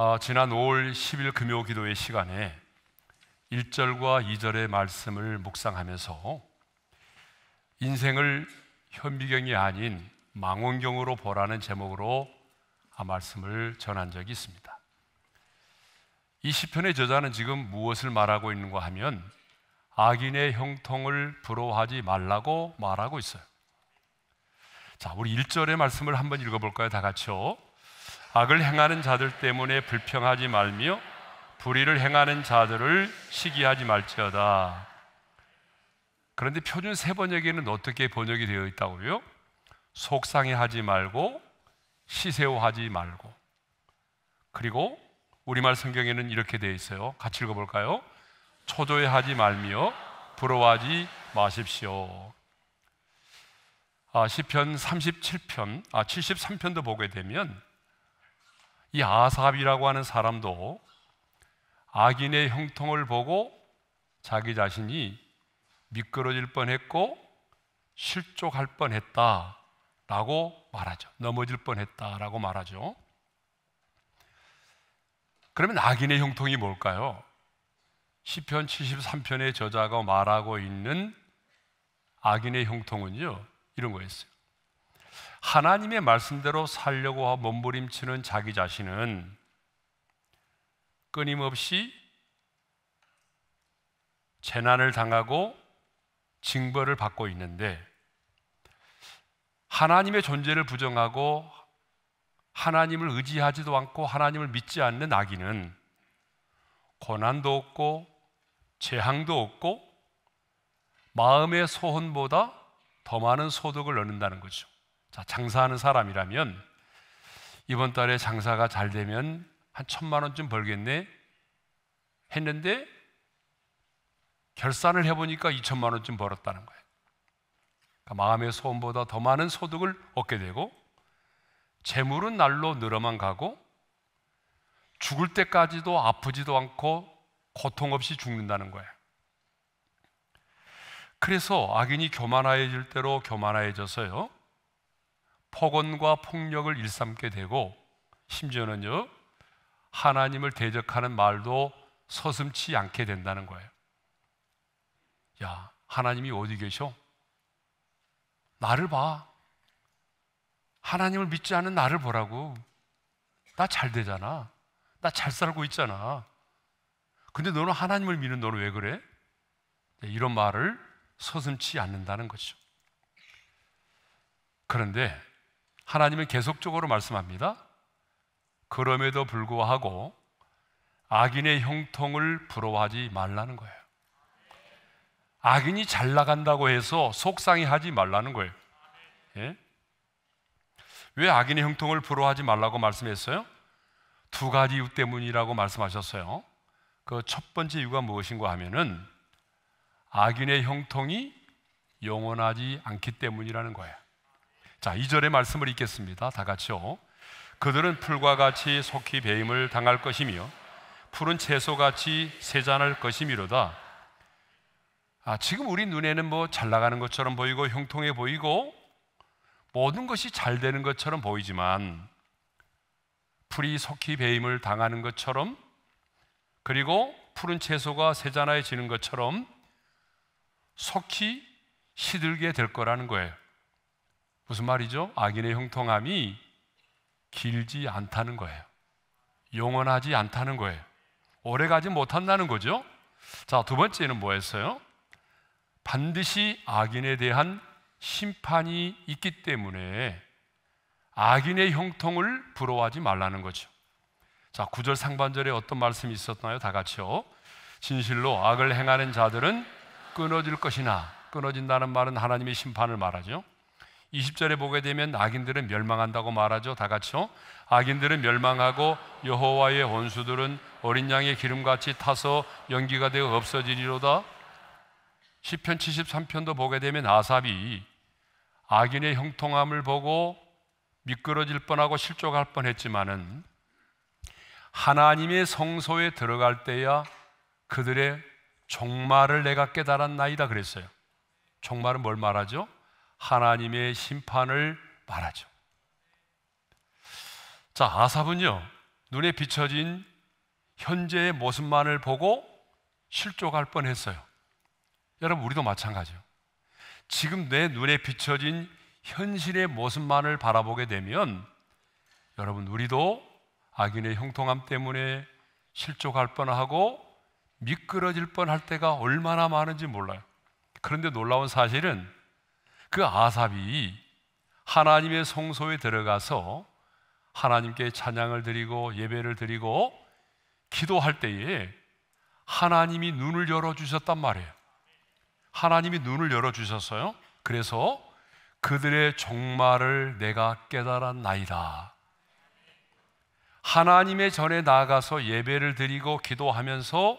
아, 지난 5월 10일 금요 기도의 시간에 1절과 2절의 말씀을 묵상하면서 인생을 현미경이 아닌 망원경으로 보라는 제목으로 아 말씀을 전한 적이 있습니다. 이 시편의 저자는 지금 무엇을 말하고 있는가 하면 악인의 형통을 부러워하지 말라고 말하고 있어요. 자, 우리 1절의 말씀을 한번 읽어볼까요? 다 같이요. 악을 행하는 자들 때문에 불평하지 말며 불의를 행하는 자들을 시기하지 말지어다. 그런데 표준 세 번역에는 어떻게 번역이 되어 있다고요? 속상해하지 말고 시세호하지 말고 그리고 우리말 성경에는 이렇게 되어 있어요. 같이 읽어볼까요? 초조해하지 말며 부러워하지 마십시오. 아, 시편 37편, 아 73편도 보게 되면 이 아삽이라고 하는 사람도 악인의 형통을 보고 자기 자신이 미끄러질 뻔했고 실족할 뻔했다라고 말하죠. 넘어질 뻔했다라고 말하죠. 그러면 악인의 형통이 뭘까요? 시편 73편의 저자가 말하고 있는 악인의 형통은요. 이런 거였어요. 하나님의 말씀대로 살려고 몸부림치는 자기 자신은 끊임없이 재난을 당하고 징벌을 받고 있는데 하나님의 존재를 부정하고 하나님을 의지하지도 않고 하나님을 믿지 않는 악인은 고난도 없고 재앙도 없고 마음의 소원보다 더 많은 소득을 얻는다는 거죠. 자, 장사하는 사람이라면 이번 달에 장사가 잘 되면 한 천만 원쯤 벌겠네 했는데 결산을 해보니까 2천만 원쯤 벌었다는 거예요. 그러니까 마음의 소원보다 더 많은 소득을 얻게 되고 재물은 날로 늘어만 가고 죽을 때까지도 아프지도 않고 고통 없이 죽는다는 거예요. 그래서 악인이 교만해질 대로 교만해져서요. 폭언과 폭력을 일삼게 되고 심지어는요 하나님을 대적하는 말도 서슴치 않게 된다는 거예요. 야, 하나님이 어디 계셔? 나를 봐. 하나님을 믿지 않는 나를 보라고. 나 잘 되잖아. 나 잘 살고 있잖아. 근데 너는 하나님을 믿는 너는 왜 그래? 네, 이런 말을 서슴치 않는다는 거죠. 그런데 하나님은 계속적으로 말씀합니다. 그럼에도 불구하고 악인의 형통을 부러워하지 말라는 거예요. 악인이 잘 나간다고 해서 속상해하지 말라는 거예요. 예? 왜 악인의 형통을 부러워하지 말라고 말씀했어요? 두 가지 이유 때문이라고 말씀하셨어요. 그 첫 번째 이유가 무엇인가 하면은 악인의 형통이 영원하지 않기 때문이라는 거예요. 자, 2절의 말씀을 읽겠습니다. 다 같이요. 그들은 풀과 같이 속히 배임을 당할 것이며 푸른 채소같이 세잔할 것이미로다. 아, 지금 우리 눈에는 뭐 잘 나가는 것처럼 보이고 형통해 보이고 모든 것이 잘 되는 것처럼 보이지만 풀이 속히 배임을 당하는 것처럼 그리고 푸른 채소가 세잔하여지는 것처럼 속히 시들게 될 거라는 거예요. 무슨 말이죠? 악인의 형통함이 길지 않다는 거예요. 영원하지 않다는 거예요. 오래가지 못한다는 거죠. 자, 두 번째는 뭐였어요? 반드시 악인에 대한 심판이 있기 때문에 악인의 형통을 부러워하지 말라는 거죠. 자, 9절 상반절에 어떤 말씀이 있었나요? 다 같이요. 진실로 악을 행하는 자들은 끊어질 것이나 끊어진다는 말은 하나님의 심판을 말하죠. 20절에 보게 되면 악인들은 멸망한다고 말하죠. 다 같이요. 악인들은 멸망하고 여호와의 원수들은 어린 양의 기름같이 타서 연기가 되어 없어지리로다. 1 0편 73편도 보게 되면 아삽이 악인의 형통함을 보고 미끄러질 뻔하고 실족할 뻔했지만은 하나님의 성소에 들어갈 때야 그들의 종말을 내가 깨달았나이다 그랬어요. 종말은 뭘 말하죠? 하나님의 심판을 말하죠. 자, 아삽은요, 눈에 비춰진 현재의 모습만을 보고 실족할 뻔 했어요. 여러분, 우리도 마찬가지요. 지금 내 눈에 비춰진 현실의 모습만을 바라보게 되면 여러분, 우리도 악인의 형통함 때문에 실족할 뻔하고 미끄러질 뻔할 때가 얼마나 많은지 몰라요. 그런데 놀라운 사실은 그 아삽이 하나님의 성소에 들어가서 하나님께 찬양을 드리고 예배를 드리고 기도할 때에 하나님이 눈을 열어 주셨단 말이에요. 하나님이 눈을 열어 주셨어요. 그래서 그들의 종말을 내가 깨달았나이다. 하나님의 전에 나가서 예배를 드리고 기도하면서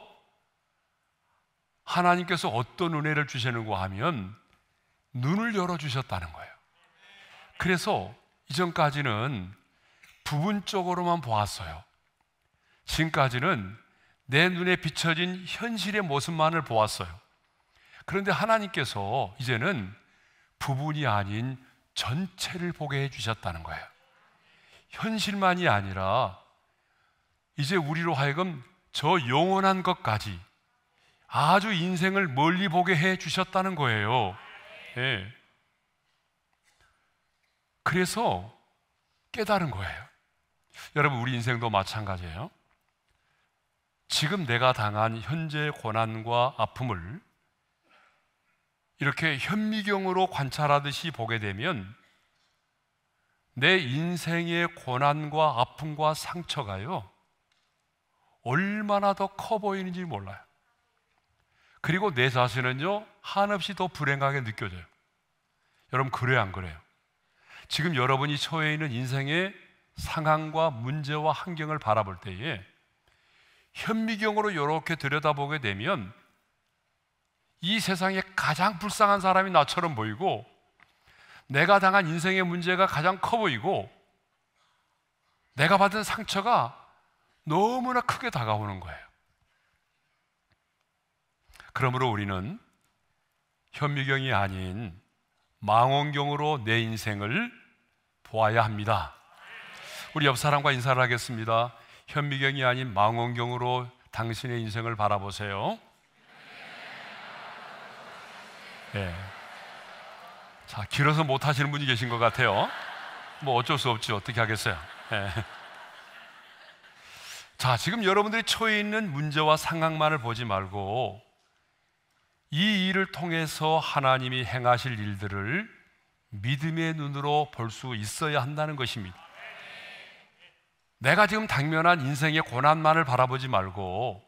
하나님께서 어떤 은혜를 주시는고 하면 눈을 열어주셨다는 거예요. 그래서 이전까지는 부분적으로만 보았어요. 지금까지는 내 눈에 비춰진 현실의 모습만을 보았어요. 그런데 하나님께서 이제는 부분이 아닌 전체를 보게 해주셨다는 거예요. 현실만이 아니라 이제 우리로 하여금 저 영원한 것까지 아주 인생을 멀리 보게 해주셨다는 거예요. 예. 그래서 깨달은 거예요. 여러분, 우리 인생도 마찬가지예요. 지금 내가 당한 현재의 고난과 아픔을 이렇게 현미경으로 관찰하듯이 보게 되면 내 인생의 고난과 아픔과 상처가요, 얼마나 더 커 보이는지 몰라요. 그리고 내 자신은요, 한없이 더 불행하게 느껴져요. 여러분, 그래안 그래요? 지금 여러분이 처해 있는 인생의 상황과 문제와 환경을 바라볼 때에 현미경으로 이렇게 들여다보게 되면 이 세상에 가장 불쌍한 사람이 나처럼 보이고 내가 당한 인생의 문제가 가장 커 보이고 내가 받은 상처가 너무나 크게 다가오는 거예요. 그러므로 우리는 현미경이 아닌 망원경으로 내 인생을 보아야 합니다. 우리 옆 사람과 인사를 하겠습니다. 현미경이 아닌 망원경으로 당신의 인생을 바라보세요. 네. 자, 길어서 못 하시는 분이 계신 것 같아요. 뭐 어쩔 수 없지. 어떻게 하겠어요. 네. 자, 지금 여러분들이 처해 있는 문제와 상황만을 보지 말고 이 일을 통해서 하나님이 행하실 일들을 믿음의 눈으로 볼 수 있어야 한다는 것입니다. 내가 지금 당면한 인생의 고난만을 바라보지 말고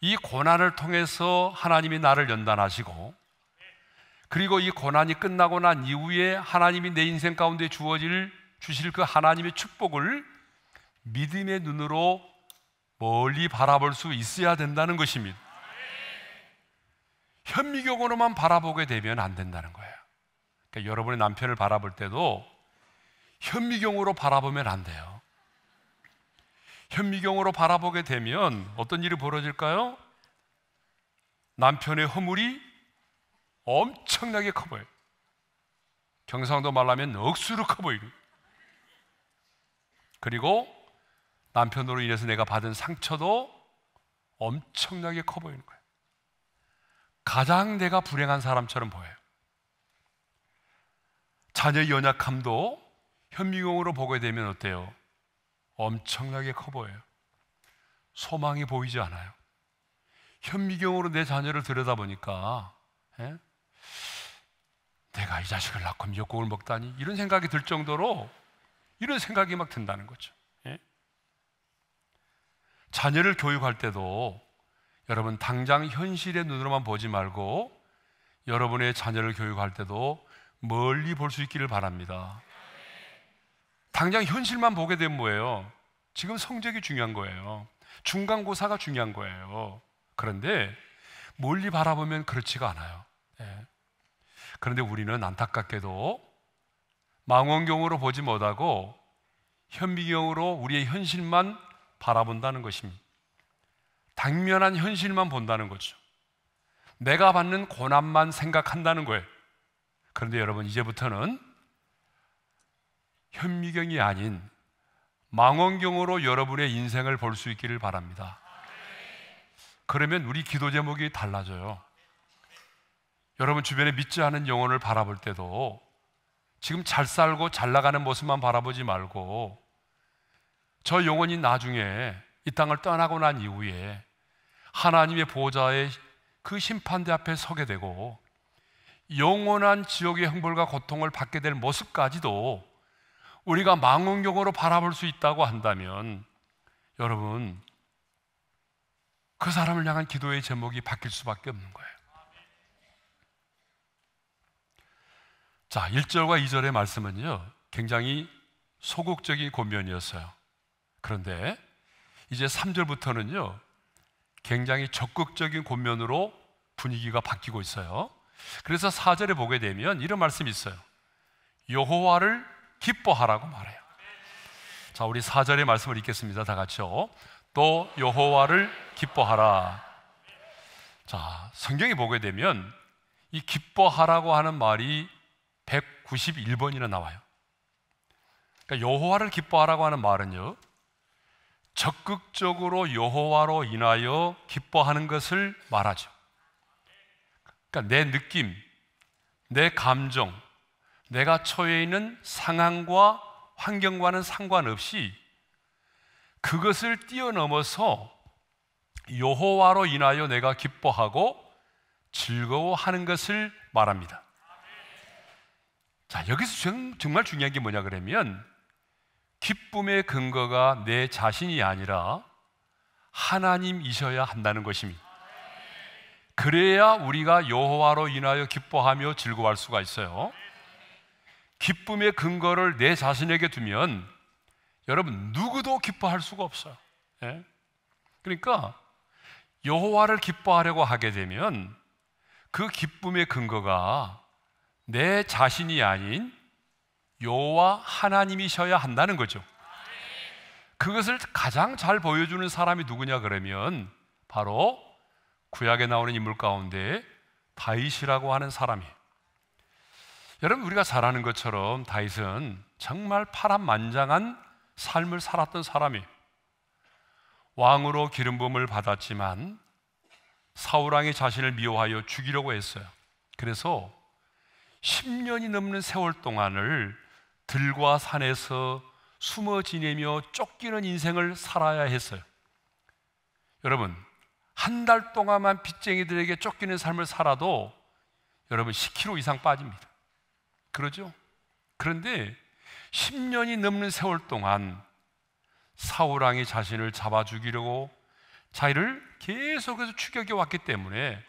이 고난을 통해서 하나님이 나를 연단하시고 그리고 이 고난이 끝나고 난 이후에 하나님이 내 인생 가운데 주어질 주실 그 하나님의 축복을 믿음의 눈으로 멀리 바라볼 수 있어야 된다는 것입니다. 현미경으로만 바라보게 되면 안 된다는 거예요. 그러니까 여러분의 남편을 바라볼 때도 현미경으로 바라보면 안 돼요. 현미경으로 바라보게 되면 어떤 일이 벌어질까요? 남편의 허물이 엄청나게 커 보여요. 경상도 말하면 억수로 커 보이고. 그리고 남편으로 인해서 내가 받은 상처도 엄청나게 커 보이는 거예요. 가장 내가 불행한 사람처럼 보여요. 자녀의 연약함도 현미경으로 보게 되면 어때요? 엄청나게 커 보여요. 소망이 보이지 않아요. 현미경으로 내 자녀를 들여다보니까 에? 예? 내가 이 자식을 낳고 미역국을 먹다니 이런 생각이 들 정도로 이런 생각이 막 든다는 거죠. 에? 예? 자녀를 교육할 때도 여러분 당장 현실의 눈으로만 보지 말고 여러분의 자녀를 교육할 때도 멀리 볼 수 있기를 바랍니다. 당장 현실만 보게 되면 뭐예요? 지금 성적이 중요한 거예요. 중간고사가 중요한 거예요. 그런데 멀리 바라보면 그렇지가 않아요. 예. 그런데 우리는 안타깝게도 망원경으로 보지 못하고 현미경으로 우리의 현실만 바라본다는 것입니다. 당면한 현실만 본다는 거죠. 내가 받는 고난만 생각한다는 거예요. 그런데 여러분, 이제부터는 현미경이 아닌 망원경으로 여러분의 인생을 볼 수 있기를 바랍니다. 그러면 우리 기도 제목이 달라져요. 여러분 주변에 믿지 않은 영혼을 바라볼 때도 지금 잘 살고 잘 나가는 모습만 바라보지 말고 저 영혼이 나중에 이 땅을 떠나고 난 이후에 하나님의 보호자의 그 심판대 앞에 서게 되고 영원한 지옥의 형벌과 고통을 받게 될 모습까지도 우리가 망원경으로 바라볼 수 있다고 한다면 여러분 그 사람을 향한 기도의 제목이 바뀔 수밖에 없는 거예요. 자, 1절과 2절의 말씀은요, 굉장히 소극적인 고면이었어요 그런데 이제 3절부터는요, 굉장히 적극적인 권면으로 분위기가 바뀌고 있어요. 그래서 사절에 보게 되면 이런 말씀이 있어요. 여호와를 기뻐하라고 말해요. 자, 우리 사절의 말씀을 읽겠습니다. 다 같이요. 또 여호와를 기뻐하라. 자, 성경에 보게 되면 이 기뻐하라고 하는 말이 191번이나 나와요. 그러니까 여호와를 기뻐하라고 하는 말은요. 적극적으로 여호와로 인하여 기뻐하는 것을 말하죠. 그러니까 내 느낌, 내 감정, 내가 처해 있는 상황과 환경과는 상관없이 그것을 뛰어넘어서 여호와로 인하여 내가 기뻐하고 즐거워하는 것을 말합니다. 자, 여기서 정말 중요한 게 뭐냐 그러면 기쁨의 근거가 내 자신이 아니라 하나님이셔야 한다는 것입니다. 그래야 우리가 여호와로 인하여 기뻐하며 즐거워할 수가 있어요. 기쁨의 근거를 내 자신에게 두면 여러분 누구도 기뻐할 수가 없어요. 예? 그러니까 여호와를 기뻐하려고 하게 되면 그 기쁨의 근거가 내 자신이 아닌 여호와 하나님이셔야 한다는 거죠. 그것을 가장 잘 보여주는 사람이 누구냐 그러면 바로 구약에 나오는 인물 가운데 다윗이라고 하는 사람이. 에요 여러분 우리가 잘 아는 것처럼 다윗은 정말 파란만장한 삶을 살았던 사람이 왕으로 기름부음을 받았지만 사울 왕이 자신을 미워하여 죽이려고 했어요. 그래서 10년이 넘는 세월 동안을 들과 산에서 숨어 지내며 쫓기는 인생을 살아야 했어요. 여러분, 한 달 동안만 빚쟁이들에게 쫓기는 삶을 살아도 여러분 10kg 이상 빠집니다. 그러죠? 그런데 10년이 넘는 세월 동안 사울왕이 자신을 잡아 죽이려고 자기를 계속해서 추격해 왔기 때문에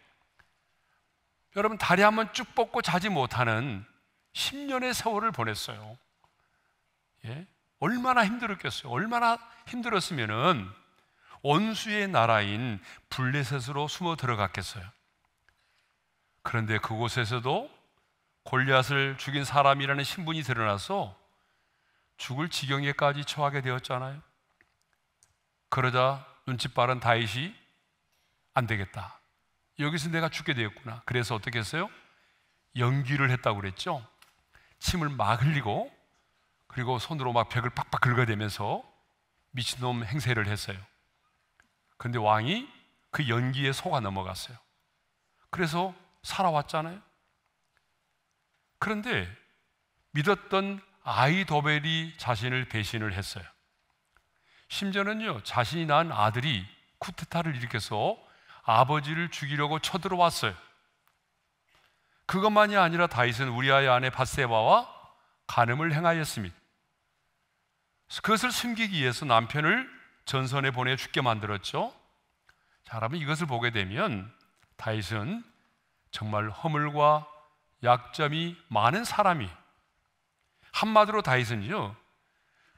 여러분 다리 한번 쭉 뻗고 자지 못하는 10년의 세월을 보냈어요. 예? 얼마나 힘들었겠어요. 얼마나 힘들었으면은 원수의 나라인 블레셋으로 숨어 들어갔겠어요. 그런데 그곳에서도 골리앗을 죽인 사람이라는 신분이 드러나서 죽을 지경에까지 처하게 되었잖아요. 그러자 눈치 빠른 다윗이 안 되겠다. 여기서 내가 죽게 되었구나. 그래서 어떻게 했어요? 연기를 했다고 그랬죠. 침을 막 흘리고 그리고 손으로 막 벽을 팍팍 긁어대면서 미친놈 행세를 했어요. 그데 왕이 그 연기에 속아 넘어갔어요. 그래서 살아왔잖아요. 그런데 믿었던 아이도벨이 자신을 배신을 했어요. 심지어는요, 자신이 낳은 아들이 쿠데타를 일으켜서 아버지를 죽이려고 쳐들어왔어요. 그것만이 아니라 다윗은 우리아의 아내 바세바와 간음을 행하였습니다. 그것을 숨기기 위해서 남편을 전선에 보내 죽게 만들었죠. 자, 여러분 이것을 보게 되면 다윗은 정말 허물과 약점이 많은 사람이 한마디로 다윗은요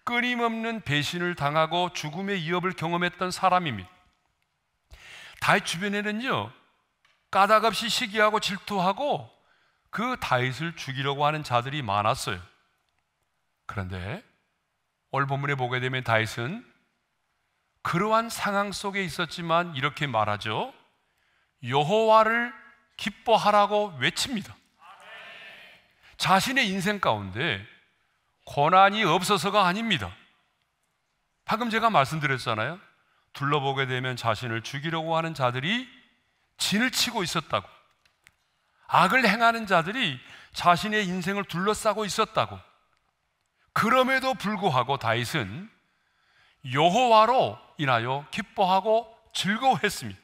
끊임없는 배신을 당하고 죽음의 위협을 경험했던 사람입니다. 다윗 주변에는요 까닭없이 시기하고 질투하고 그 다윗을 죽이려고 하는 자들이 많았어요. 그런데 오늘 본문에 보게 되면 다윗은 그러한 상황 속에 있었지만 이렇게 말하죠. 여호와를 기뻐하라고 외칩니다. 자신의 인생 가운데 고난이 없어서가 아닙니다. 방금 제가 말씀드렸잖아요. 둘러보게 되면 자신을 죽이려고 하는 자들이 진을 치고 있었다고. 악을 행하는 자들이 자신의 인생을 둘러싸고 있었다고. 그럼에도 불구하고 다윗은 여호와로 인하여 기뻐하고 즐거워했습니다.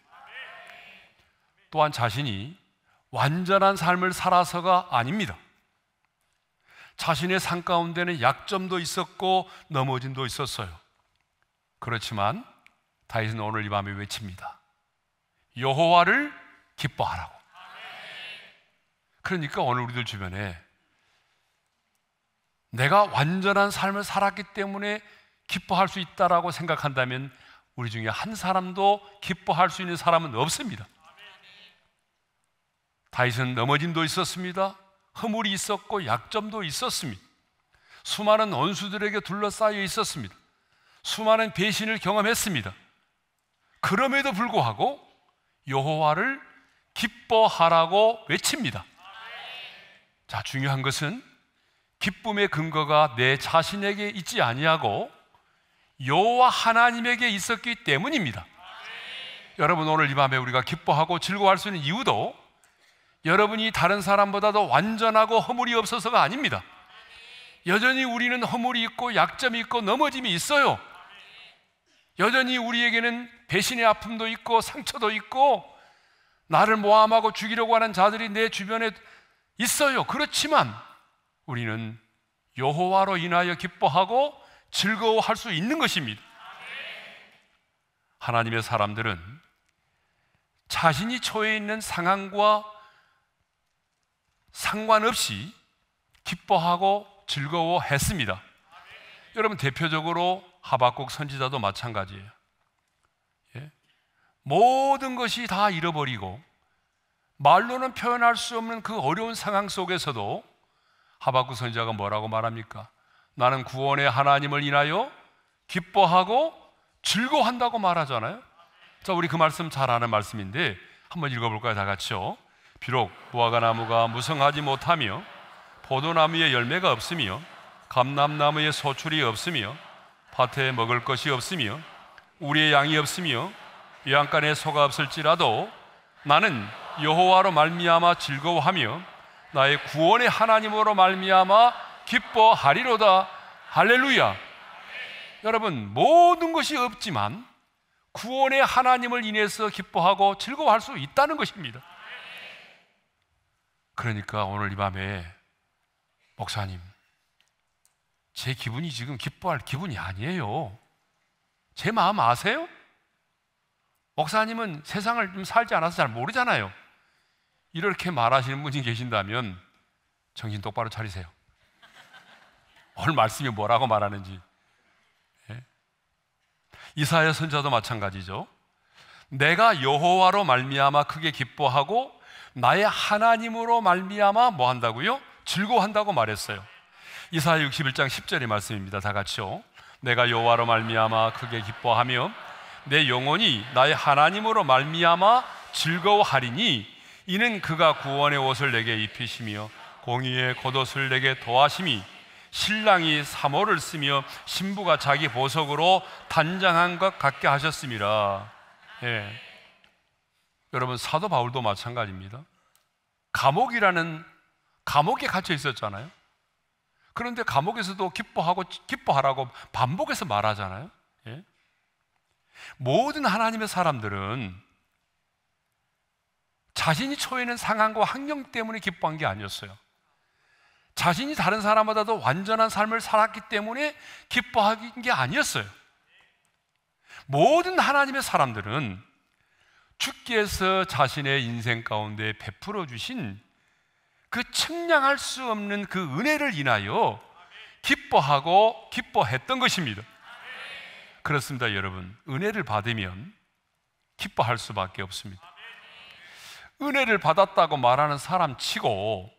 또한 자신이 완전한 삶을 살아서가 아닙니다. 자신의 삶 가운데는 약점도 있었고 넘어짐도 있었어요. 그렇지만 다윗은 오늘 이 밤에 외칩니다. 여호와를 기뻐하라고. 그러니까 오늘 우리들 주변에 내가 완전한 삶을 살았기 때문에 기뻐할 수 있다라고 생각한다면 우리 중에 한 사람도 기뻐할 수 있는 사람은 없습니다. 다윗은 넘어짐도 있었습니다. 허물이 있었고 약점도 있었습니다. 수많은 원수들에게 둘러싸여 있었습니다. 수많은 배신을 경험했습니다. 그럼에도 불구하고 여호와를 기뻐하라고 외칩니다. 자, 중요한 것은 기쁨의 근거가 내 자신에게 있지 아니하고 여호와 하나님에게 있었기 때문입니다. 여러분 오늘 이 밤에 우리가 기뻐하고 즐거워할 수 있는 이유도 여러분이 다른 사람보다도 완전하고 허물이 없어서가 아닙니다. 여전히 우리는 허물이 있고 약점이 있고 넘어짐이 있어요. 여전히 우리에게는 배신의 아픔도 있고 상처도 있고 나를 모함하고 죽이려고 하는 자들이 내 주변에 있어요. 그렇지만 우리는 여호와로 인하여 기뻐하고 즐거워할 수 있는 것입니다. 하나님의 사람들은 자신이 처해 있는 상황과 상관없이 기뻐하고 즐거워했습니다. 여러분 대표적으로 하박국 선지자도 마찬가지예요. 예? 모든 것이 다 잃어버리고 말로는 표현할 수 없는 그 어려운 상황 속에서도 하박국 선자가 뭐라고 말합니까? 나는 구원의 하나님을 인하여 기뻐하고 즐거한다고 말하잖아요. 자, 우리 그 말씀 잘 아는 말씀인데 한번 읽어볼까요? 다 같이요. 비록 무화과 나무가 무성하지 못하며 포도나무에 열매가 없으며 감남나무에 소출이 없으며 밭에 먹을 것이 없으며 우리의 양이 없으며 양간에 소가 없을지라도 나는 여호와로 말미암아 즐거워하며 나의 구원의 하나님으로 말미암아 기뻐하리로다. 할렐루야. 여러분 모든 것이 없지만 구원의 하나님을 인해서 기뻐하고 즐거워할 수 있다는 것입니다. 그러니까 오늘 이 밤에 목사님 제 기분이 지금 기뻐할 기분이 아니에요. 제 마음 아세요? 목사님은 세상을 좀 살지 않아서 잘 모르잖아요. 이렇게 말하시는 분이 계신다면 정신 똑바로 차리세요. 오늘 말씀이 뭐라고 말하는지. 예? 이사야 선자도 마찬가지죠. 내가 여호와로 말미암아 크게 기뻐하고 나의 하나님으로 말미암아 뭐 한다고요? 즐거워한다고 말했어요. 이사야 61장 10절의 말씀입니다. 다 같이요. 내가 여호와로 말미암아 크게 기뻐하며 내 영혼이 나의 하나님으로 말미암아 즐거워하리니 이는 그가 구원의 옷을 내게 입히시며 공의의 겉옷을 내게 도하심이 신랑이 사모를 쓰며 신부가 자기 보석으로 단장한 것 같게 하셨습니다. 예. 여러분 사도 바울도 마찬가지입니다. 감옥이라는 감옥에 갇혀 있었잖아요. 그런데 감옥에서도 기뻐하고 기뻐하라고 반복해서 말하잖아요. 예? 모든 하나님의 사람들은 자신이 처해 있는 상황과 환경 때문에 기뻐한 게 아니었어요. 자신이 다른 사람보다도 완전한 삶을 살았기 때문에 기뻐한 게 아니었어요. 모든 하나님의 사람들은 주께서 자신의 인생 가운데 베풀어 주신 그 측량할 수 없는 그 은혜를 인하여 기뻐하고 기뻐했던 것입니다. 그렇습니다, 여러분. 은혜를 받으면 기뻐할 수밖에 없습니다. 은혜를 받았다고 말하는 사람 치고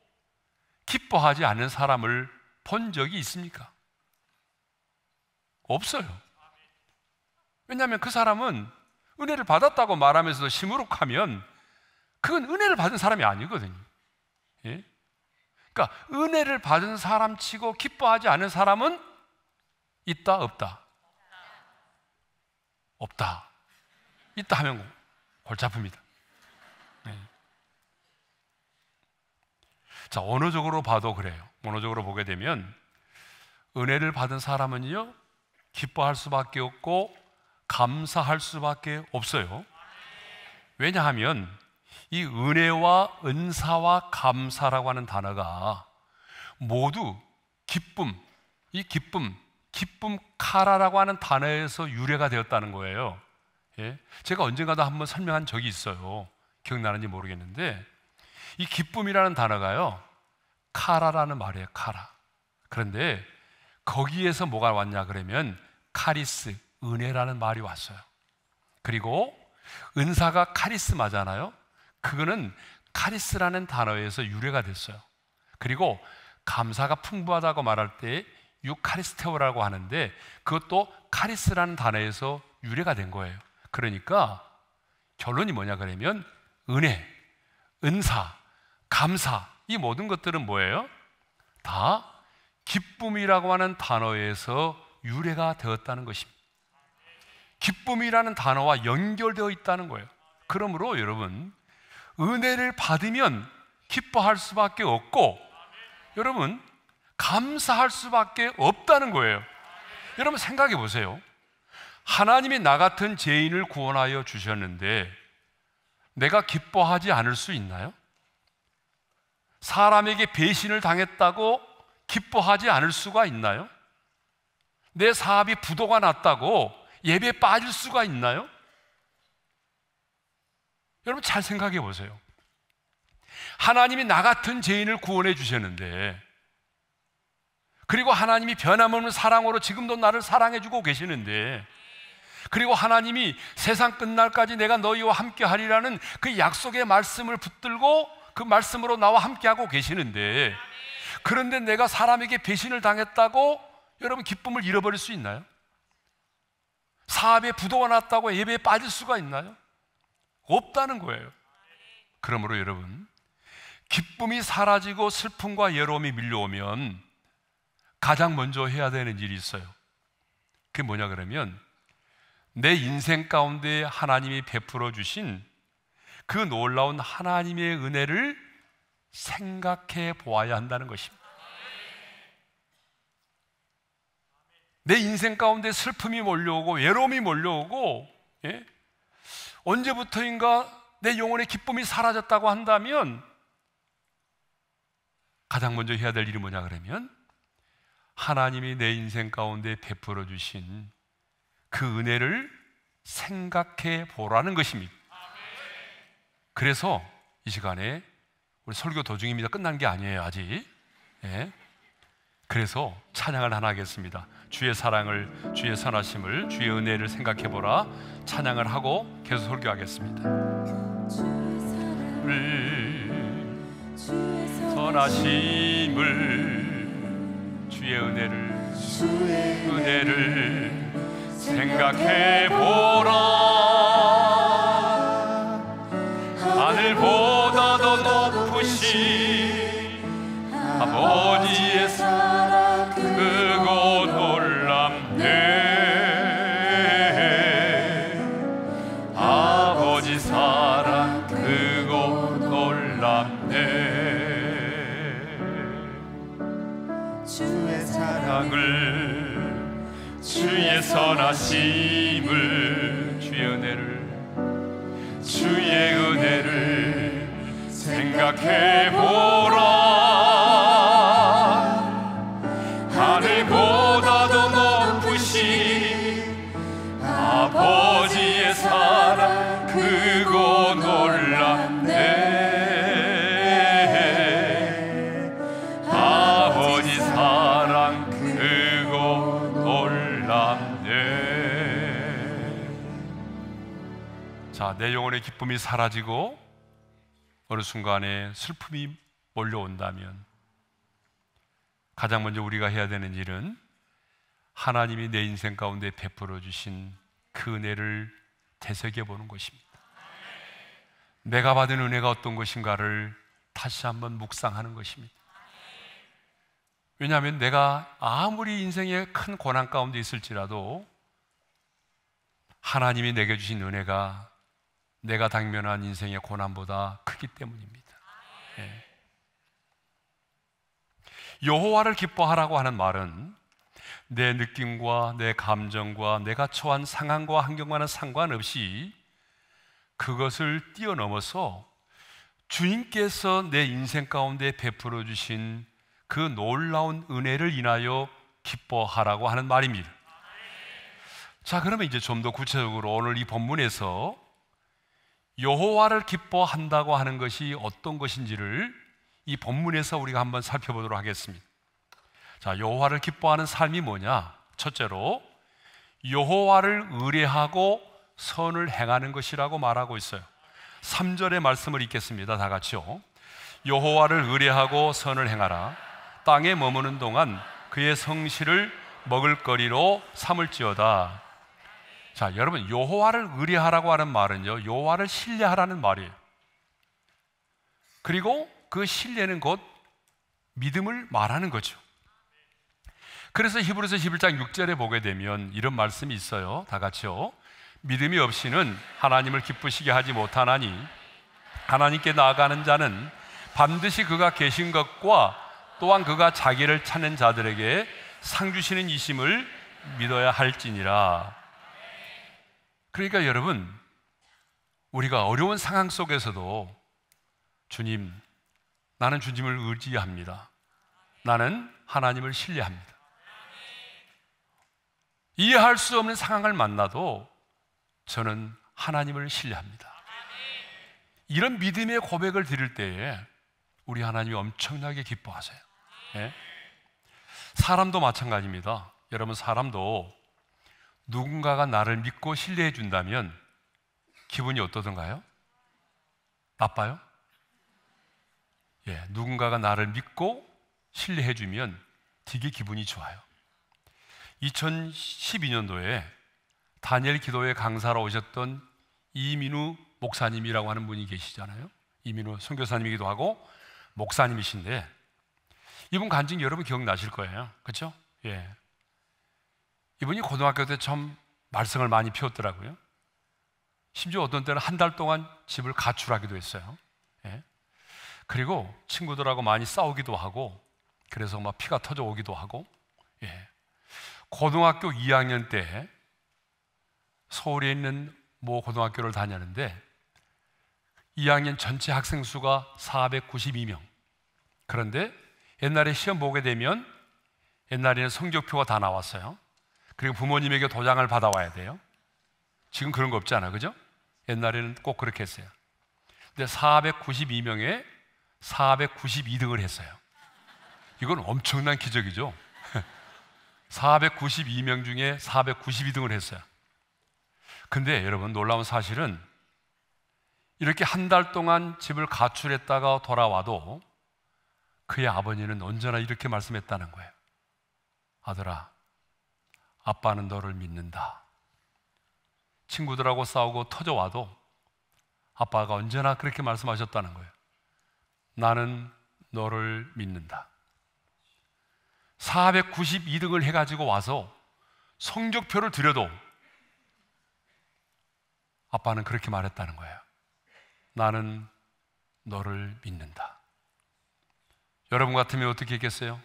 기뻐하지 않는 사람을 본 적이 있습니까? 없어요. 왜냐하면 그 사람은 은혜를 받았다고 말하면서도 시무룩하면 그건 은혜를 받은 사람이 아니거든요. 예? 그러니까 은혜를 받은 사람 치고 기뻐하지 않은 사람은 있다 없다 없다 있다 하면 골치 아픕니다. 자, 언어적으로 봐도 그래요. 언어적으로 보게 되면 은혜를 받은 사람은요, 기뻐할 수밖에 없고 감사할 수밖에 없어요. 왜냐하면 이 은혜와 은사와 감사라고 하는 단어가 모두 기쁨, 이 기쁨, 기쁨 카라라고 하는 단어에서 유래가 되었다는 거예요. 예? 제가 언젠가도 한번 설명한 적이 있어요. 기억나는지 모르겠는데 이 기쁨이라는 단어가요, 카라라는 말이에요, 카라. 그런데 거기에서 뭐가 왔냐 그러면 카리스, 은혜라는 말이 왔어요. 그리고 은사가 카리스마잖아요. 그거는 카리스라는 단어에서 유래가 됐어요. 그리고 감사가 풍부하다고 말할 때 유카리스테오라고 하는데 그것도 카리스라는 단어에서 유래가 된 거예요. 그러니까 결론이 뭐냐 그러면 은혜, 은사, 감사 이 모든 것들은 뭐예요? 다 기쁨이라고 하는 단어에서 유래가 되었다는 것입니다. 기쁨이라는 단어와 연결되어 있다는 거예요. 그러므로 여러분 은혜를 받으면 기뻐할 수밖에 없고 여러분 감사할 수밖에 없다는 거예요. 여러분 생각해 보세요. 하나님이 나 같은 죄인을 구원하여 주셨는데 내가 기뻐하지 않을 수 있나요? 사람에게 배신을 당했다고 기뻐하지 않을 수가 있나요? 내 사업이 부도가 났다고 예배에 빠질 수가 있나요? 여러분 잘 생각해 보세요. 하나님이 나 같은 죄인을 구원해 주셨는데 그리고 하나님이 변함없는 사랑으로 지금도 나를 사랑해 주고 계시는데 그리고 하나님이 세상 끝날까지 내가 너희와 함께 하리라는 그 약속의 말씀을 붙들고 그 말씀으로 나와 함께하고 계시는데 그런데 내가 사람에게 배신을 당했다고 여러분 기쁨을 잃어버릴 수 있나요? 사업에 부도가 났다고 예배에 빠질 수가 있나요? 없다는 거예요. 그러므로 여러분, 기쁨이 사라지고 슬픔과 외로움이 밀려오면 가장 먼저 해야 되는 일이 있어요. 그게 뭐냐 그러면 내 인생 가운데 하나님이 베풀어 주신 그 놀라운 하나님의 은혜를 생각해 보아야 한다는 것입니다. 내 인생 가운데 슬픔이 몰려오고 외로움이 몰려오고 예? 언제부터인가 내 영혼의 기쁨이 사라졌다고 한다면 가장 먼저 해야 될 일이 뭐냐 그러면 하나님이 내 인생 가운데 베풀어 주신 그 은혜를 생각해 보라는 것입니다. 그래서 이 시간에 우리 설교 도중입니다. 끝난 게 아니에요, 아직. 예. 그래서 찬양을 하나 하겠습니다. 주의 사랑을, 주의 선하심을, 주의 은혜를 생각해 보라. 찬양을 하고 계속 설교하겠습니다. 주의 선하심을, 주의 은혜를, 주의 은혜를 생각해 보라. 하심을 주의 은혜를 주의 은혜를 생각해 보. 기쁨이 사라지고 어느 순간에 슬픔이 몰려온다면 가장 먼저 우리가 해야 되는 일은 하나님이 내 인생 가운데 베풀어 주신 그 은혜를 되새겨 보는 것입니다. 내가 받은 은혜가 어떤 것인가를 다시 한번 묵상하는 것입니다. 왜냐하면 내가 아무리 인생에큰 고난 가운데 있을지라도 하나님이 내게 주신 은혜가 내가 당면한 인생의 고난보다 크기 때문입니다. 예. 여호와를 기뻐하라고 하는 말은 내 느낌과 내 감정과 내가 처한 상황과 환경과는 상관없이 그것을 뛰어넘어서 주님께서 내 인생 가운데 베풀어 주신 그 놀라운 은혜를 인하여 기뻐하라고 하는 말입니다. 자, 그러면 이제 좀 더 구체적으로 오늘 이 본문에서 여호와를 기뻐한다고 하는 것이 어떤 것인지를 이 본문에서 우리가 한번 살펴보도록 하겠습니다. 자, 여호와를 기뻐하는 삶이 뭐냐? 첫째로 여호와를 의뢰하고 선을 행하는 것이라고 말하고 있어요. 3절의 말씀을 읽겠습니다. 다 같이요. 여호와를 의뢰하고 선을 행하라. 땅에 머무는 동안 그의 성실을 먹을 거리로 삼을지어다. 자, 여러분 여호와를 의뢰하라고 하는 말은요. 여호와를 신뢰하라는 말이에요. 그리고 그 신뢰는 곧 믿음을 말하는 거죠. 그래서 히브리서 11장 6절에 보게 되면 이런 말씀이 있어요. 다 같이요. 믿음이 없이는 하나님을 기쁘시게 하지 못하나니 하나님께 나아가는 자는 반드시 그가 계신 것과 또한 그가 자기를 찾는 자들에게 상 주시는 이심을 믿어야 할지니라. 그러니까 여러분, 우리가 어려운 상황 속에서도 주님, 나는 주님을 의지합니다. 나는 하나님을 신뢰합니다. 이해할 수 없는 상황을 만나도 저는 하나님을 신뢰합니다. 이런 믿음의 고백을 드릴 때에 우리 하나님이 엄청나게 기뻐하세요. 예? 사람도 마찬가지입니다. 여러분, 사람도 누군가가 나를 믿고 신뢰해 준다면 기분이 어떠던가요? 나빠요? 예, 누군가가 나를 믿고 신뢰해 주면 되게 기분이 좋아요. 2012년도에 다니엘 기도회 강사로 오셨던 이민우 목사님이라고 하는 분이 계시잖아요. 이민우 선교사님이기도 하고 목사님이신데 이분 간증 여러분 기억나실 거예요. 그렇죠? 예. 이분이 고등학교 때 참 말썽을 많이 피웠더라고요. 심지어 어떤 때는 한 달 동안 집을 가출하기도 했어요. 예. 그리고 친구들하고 많이 싸우기도 하고, 그래서 막 피가 터져 오기도 하고, 예. 고등학교 2학년 때 서울에 있는 모 고등학교를 다녔는데 2학년 전체 학생 수가 492명. 그런데 옛날에 시험 보게 되면 옛날에는 성적표가 다 나왔어요. 그리고 부모님에게 도장을 받아와야 돼요. 지금 그런 거 없잖아. 그죠? 옛날에는 꼭 그렇게 했어요. 근데 492명에 492등을 했어요. 이건 엄청난 기적이죠. 492명 중에 492등을 했어요. 근데 여러분 놀라운 사실은 이렇게 한 달 동안 집을 가출했다가 돌아와도 그의 아버지는 언제나 이렇게 말씀했다는 거예요. 아들아, 아빠는 너를 믿는다. 친구들하고 싸우고 터져와도 아빠가 언제나 그렇게 말씀하셨다는 거예요. 나는 너를 믿는다. 492등을 해가지고 와서 성적표를 드려도 아빠는 그렇게 말했다는 거예요. 나는 너를 믿는다. 여러분 같으면 어떻게 했겠어요?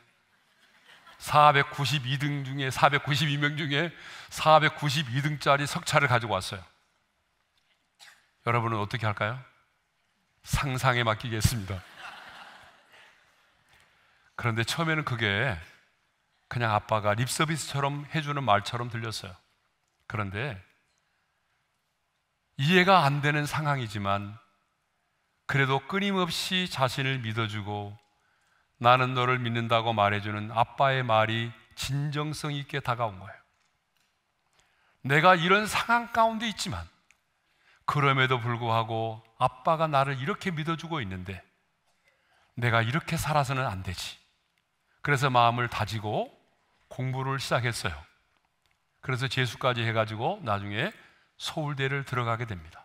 492등 중에 492명 중에 492등짜리 석차를 가지고 왔어요. 여러분은 어떻게 할까요? 상상에 맡기겠습니다. 그런데 처음에는 그게 그냥 아빠가 립서비스처럼 해주는 말처럼 들렸어요. 그런데 이해가 안 되는 상황이지만 그래도 끊임없이 자신을 믿어주고 나는 너를 믿는다고 말해주는 아빠의 말이 진정성 있게 다가온 거예요. 내가 이런 상황 가운데 있지만, 그럼에도 불구하고 아빠가 나를 이렇게 믿어주고 있는데, 내가 이렇게 살아서는 안 되지. 그래서 마음을 다지고 공부를 시작했어요. 그래서 재수까지 해가지고 나중에 서울대를 들어가게 됩니다.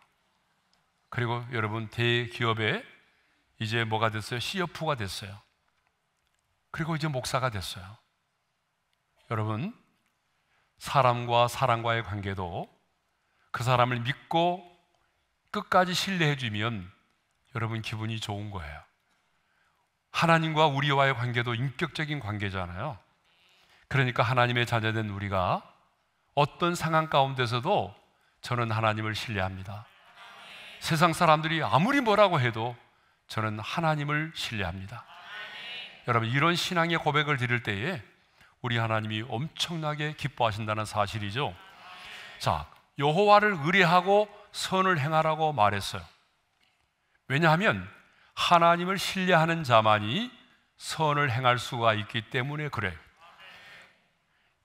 그리고 여러분 대기업에 이제 뭐가 됐어요? c f 가 됐어요. 그리고 이제 목사가 됐어요. 여러분, 사람과 사람과의 관계도 그 사람을 믿고 끝까지 신뢰해 주면 여러분 기분이 좋은 거예요. 하나님과 우리와의 관계도 인격적인 관계잖아요. 그러니까 하나님의 자녀된 우리가 어떤 상황 가운데서도 저는 하나님을 신뢰합니다. 세상 사람들이 아무리 뭐라고 해도 저는 하나님을 신뢰합니다. 여러분 이런 신앙의 고백을 드릴 때에 우리 하나님이 엄청나게 기뻐하신다는 사실이죠. 자, 여호와를 의뢰하고 선을 행하라고 말했어요. 왜냐하면 하나님을 신뢰하는 자만이 선을 행할 수가 있기 때문에 그래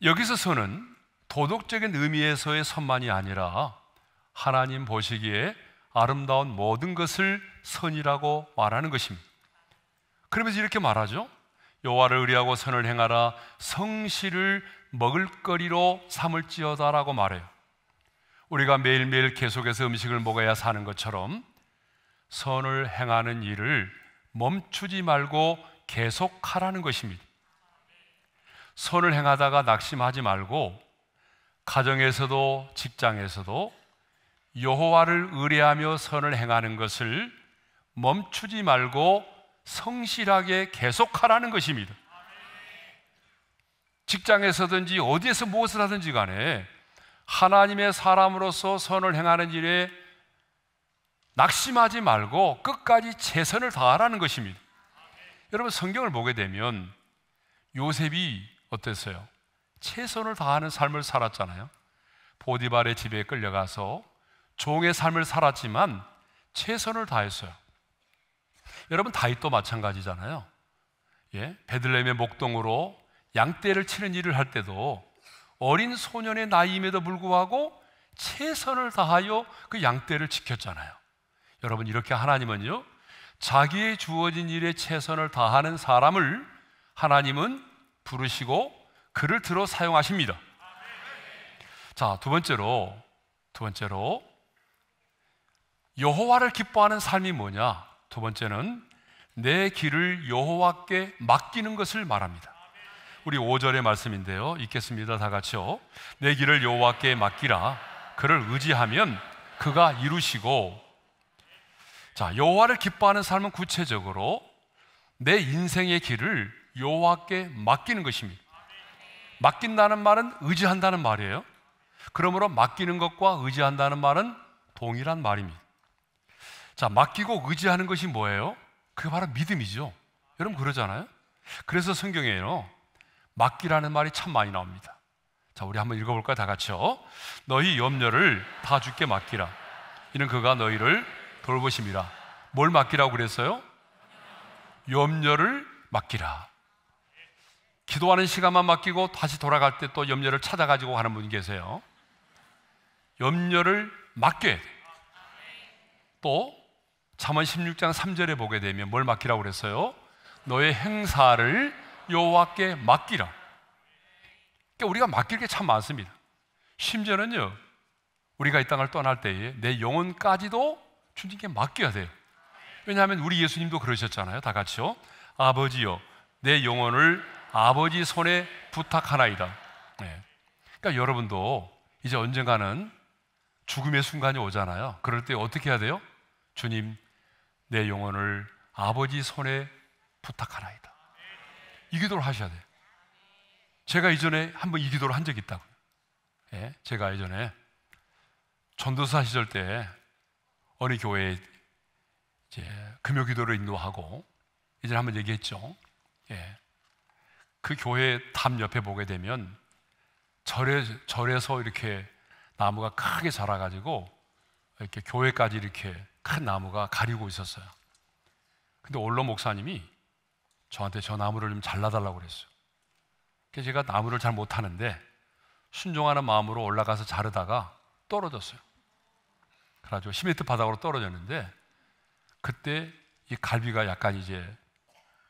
여기서 선은 도덕적인 의미에서의 선만이 아니라 하나님 보시기에 아름다운 모든 것을 선이라고 말하는 것입니다. 그러면서 이렇게 말하죠. 여호와를 의뢰하고 선을 행하라 성실을 먹을거리로 삼을지어다라고 말해요. 우리가 매일매일 계속해서 음식을 먹어야 사는 것처럼 선을 행하는 일을 멈추지 말고 계속하라는 것입니다. 선을 행하다가 낙심하지 말고 가정에서도 직장에서도 여호와를 의뢰하며 선을 행하는 것을 멈추지 말고 성실하게 계속하라는 것입니다. 직장에서든지 어디에서 무엇을 하든지 간에 하나님의 사람으로서 선을 행하는 일에 낙심하지 말고 끝까지 최선을 다하라는 것입니다. 여러분 성경을 보게 되면 요셉이 어땠어요? 최선을 다하는 삶을 살았잖아요. 보디발의 집에 끌려가서 종의 삶을 살았지만 최선을 다했어요. 여러분 다윗도 마찬가지잖아요. 예? 베들레헴의 목동으로 양떼를 치는 일을 할 때도 어린 소년의 나이임에도 불구하고 최선을 다하여 그 양떼를 지켰잖아요. 여러분 이렇게 하나님은요. 자기의 주어진 일에 최선을 다하는 사람을 하나님은 부르시고 그를 들어 사용하십니다. 자, 두 번째로 두 번째로 여호와를 기뻐하는 삶이 뭐냐? 두 번째는 내 길을 여호와께 맡기는 것을 말합니다. 우리 5절의 말씀인데요. 읽겠습니다. 다 같이요. 내 길을 여호와께 맡기라. 그를 의지하면 그가 이루시고 자, 여호와를 기뻐하는 삶은 구체적으로 내 인생의 길을 여호와께 맡기는 것입니다. 맡긴다는 말은 의지한다는 말이에요. 그러므로 맡기는 것과 의지한다는 말은 동일한 말입니다. 자, 맡기고 의지하는 것이 뭐예요? 그게 바로 믿음이죠. 여러분 그러잖아요. 그래서 성경에요. 맡기라는 말이 참 많이 나옵니다. 자, 우리 한번 읽어볼까요? 다 같이요. 너희 염려를 다 주께 맡기라. 이는 그가 너희를 돌보심이라. 뭘 맡기라고 그랬어요? 염려를 맡기라. 기도하는 시간만 맡기고 다시 돌아갈 때 또 염려를 찾아가지고 가는 분 계세요. 염려를 맡겨야 돼. 또 3언 16장 3절에 보게 되면 뭘 맡기라고 그랬어요? 너의 행사를 여호와께 맡기라. 그러니까 우리가 맡길 게 참 많습니다. 심지어는요. 우리가 이 땅을 떠날 때에 내 영혼까지도 주님께 맡겨야 돼요. 왜냐하면 우리 예수님도 그러셨잖아요. 다 같이요. 아버지요, 내 영혼을 아버지 손에 부탁하나이다. 네. 그러니까 여러분도 이제 언젠가는 죽음의 순간이 오잖아요. 그럴 때 어떻게 해야 돼요? 주님, 내 영혼을 아버지 손에 부탁하라이다이 기도를 하셔야 돼요. 제가 이전에 한번 이 기도를 한 적이 있다고. 예? 제가 예전에 전도사 시절 때 어느 교회에 이제 금요 기도를 인도하고 이제 한번 얘기했죠. 예. 그 교회 담 옆에 보게 되면 절에, 절에서 이렇게 나무가 크게 자라가지고 이렇게 교회까지 이렇게 큰 나무가 가리고 있었어요. 근데 올로 목사님이 저한테 저 나무를 좀 잘라달라고 그랬어요. 그래서 제가 나무를 잘 못하는데 순종하는 마음으로 올라가서 자르다가 떨어졌어요. 그래가지고 10m 바닥으로 떨어졌는데 그때 이 갈비가 약간 이제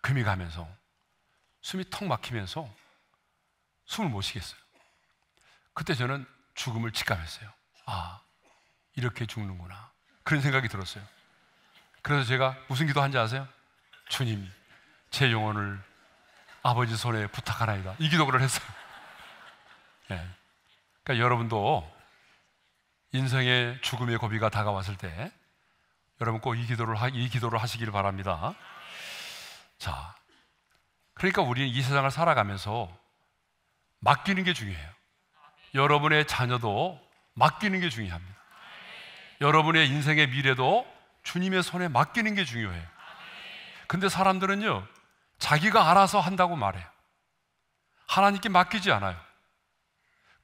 금이 가면서 숨이 턱 막히면서 숨을 못 쉬겠어요. 그때 저는 죽음을 직감했어요. 아, 이렇게 죽는구나. 그런 생각이 들었어요. 그래서 제가 무슨 기도한지 아세요? 주님, 제 영혼을 아버지 손에 부탁하나이다. 이 기도를 했어요. 네. 그러니까 여러분도 인생의 죽음의 고비가 다가왔을 때 여러분 꼭 이 기도를 이 기도를 하시길 바랍니다. 자, 그러니까 우리는 이 세상을 살아가면서 맡기는 게 중요해요. 여러분의 자녀도 맡기는 게 중요합니다. 여러분의 인생의 미래도 주님의 손에 맡기는 게 중요해요. 근데 사람들은요, 자기가 알아서 한다고 말해요. 하나님께 맡기지 않아요.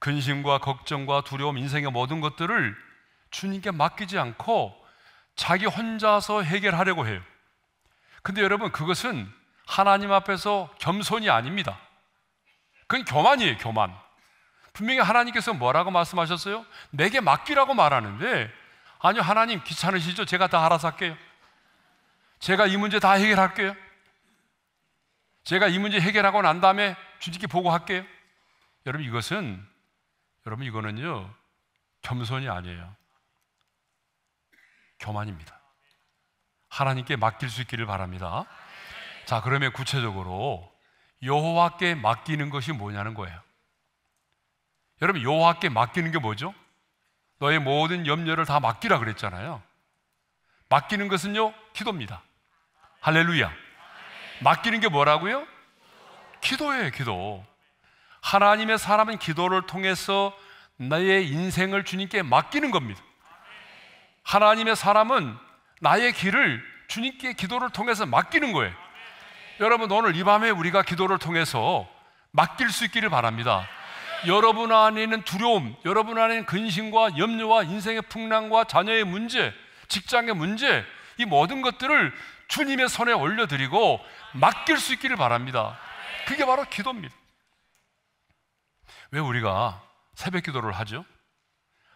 근심과 걱정과 두려움, 인생의 모든 것들을 주님께 맡기지 않고 자기 혼자서 해결하려고 해요. 근데 여러분, 그것은 하나님 앞에서 겸손이 아닙니다. 그건 교만이에요, 교만. 분명히 하나님께서 뭐라고 말씀하셨어요? 내게 맡기라고 말하는데 아니요, 하나님 귀찮으시죠? 제가 다 알아서 할게요. 제가 이 문제 다 해결할게요. 제가 이 문제 해결하고 난 다음에 주님께 보고할게요. 여러분 이것은 여러분 이거는요 겸손이 아니에요. 교만입니다. 하나님께 맡길 수 있기를 바랍니다. 자, 그러면 구체적으로 여호와께 맡기는 것이 뭐냐는 거예요. 여러분 여호와께 맡기는 게 뭐죠? 너의 모든 염려를 다 맡기라 그랬잖아요. 맡기는 것은요, 기도입니다. 할렐루야. 맡기는 게 뭐라고요? 기도예요, 기도. 하나님의 사람은 기도를 통해서 나의 인생을 주님께 맡기는 겁니다. 하나님의 사람은 나의 길을 주님께 기도를 통해서 맡기는 거예요. 여러분, 오늘 이 밤에 우리가 기도를 통해서 맡길 수 있기를 바랍니다. 여러분 안에 있는 두려움, 여러분 안에 있는 근심과 염려와 인생의 풍랑과 자녀의 문제, 직장의 문제, 이 모든 것들을 주님의 손에 올려드리고 맡길 수 있기를 바랍니다. 그게 바로 기도입니다. 왜 우리가 새벽 기도를 하죠?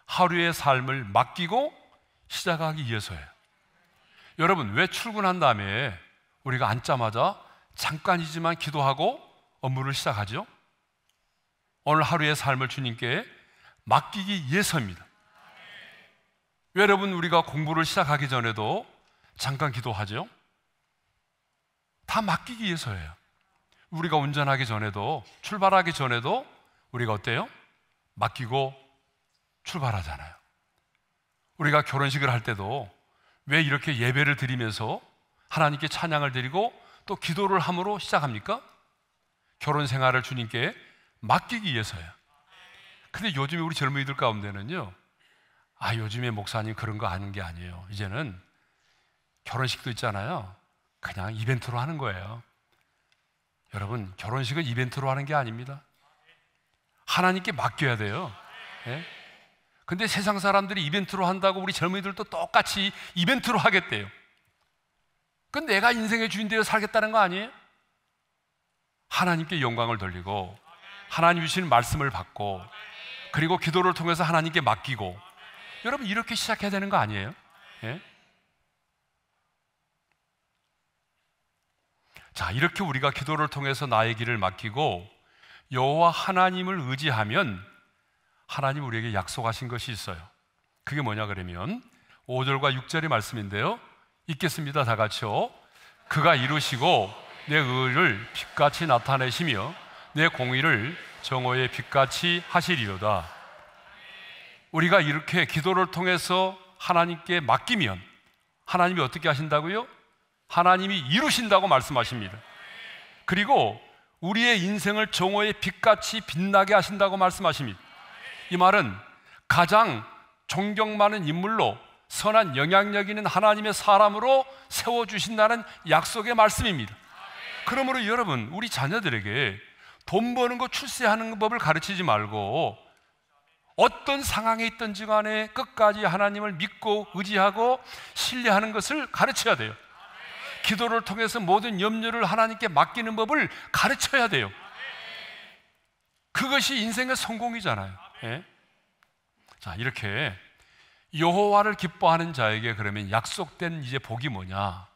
하루의 삶을 맡기고 시작하기 위해서예요. 여러분, 왜 출근한 다음에 우리가 앉자마자 잠깐이지만 기도하고 업무를 시작하죠? 오늘 하루의 삶을 주님께 맡기기 위해서입니다. 여러분, 우리가 공부를 시작하기 전에도 잠깐 기도하죠? 다 맡기기 위해서예요. 우리가 운전하기 전에도, 출발하기 전에도 우리가 어때요? 맡기고 출발하잖아요. 우리가 결혼식을 할 때도 왜 이렇게 예배를 드리면서 하나님께 찬양을 드리고 또 기도를 함으로 시작합니까? 결혼 생활을 주님께 맡기기 위해서야 근데 요즘에 우리 젊은이들 가운데는요, 아, 요즘에 목사님 그런 거 아는 게 아니에요. 이제는 결혼식도 있잖아요. 그냥 이벤트로 하는 거예요. 여러분, 결혼식은 이벤트로 하는 게 아닙니다. 하나님께 맡겨야 돼요. 예? 근데 세상 사람들이 이벤트로 한다고 우리 젊은이들도 똑같이 이벤트로 하겠대요. 그건 내가 인생의 주인 되어 살겠다는 거 아니에요? 하나님께 영광을 돌리고 하나님 이신 말씀을 받고 그리고 기도를 통해서 하나님께 맡기고 여러분 이렇게 시작해야 되는 거 아니에요? 예? 자 이렇게 우리가 기도를 통해서 나의 길을 맡기고 여호와 하나님을 의지하면 하나님 우리에게 약속하신 것이 있어요. 그게 뭐냐 그러면 5절과 6절의 말씀인데요. 읽겠습니다. 다 같이요. 그가 이루시고 내 의를 빛같이 나타내시며 내 공의를 정오의 빛같이 하시리로다. 우리가 이렇게 기도를 통해서 하나님께 맡기면 하나님이 어떻게 하신다고요? 하나님이 이루신다고 말씀하십니다. 그리고 우리의 인생을 정오의 빛같이 빛나게 하신다고 말씀하십니다. 이 말은 가장 존경 많은 인물로 선한 영향력 있는 하나님의 사람으로 세워주신다는 약속의 말씀입니다. 그러므로 여러분, 우리 자녀들에게 돈 버는 거 출세하는 법을 가르치지 말고 어떤 상황에 있든지 간에 끝까지 하나님을 믿고 의지하고 신뢰하는 것을 가르쳐야 돼요. 기도를 통해서 모든 염려를 하나님께 맡기는 법을 가르쳐야 돼요. 그것이 인생의 성공이잖아요. 예? 자, 이렇게 여호와를 기뻐하는 자에게 그러면 약속된 이제 복이 뭐냐?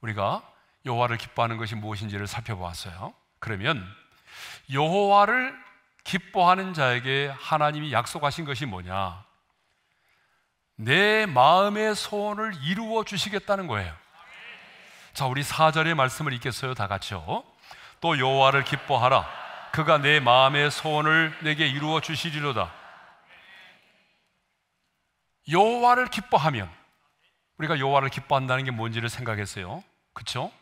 우리가 여호와를 기뻐하는 것이 무엇인지를 살펴보았어요. 그러면 여호와를 기뻐하는 자에게 하나님이 약속하신 것이 뭐냐? 내 마음의 소원을 이루어 주시겠다는 거예요. 자, 우리 4절의 말씀을 읽겠어요. 다 같이요. 또 여호와를 기뻐하라. 그가 내 마음의 소원을 내게 이루어 주시리로다. 여호와를 기뻐하면 우리가 여호와를 기뻐한다는 게 뭔지를 생각했어요. 그렇죠?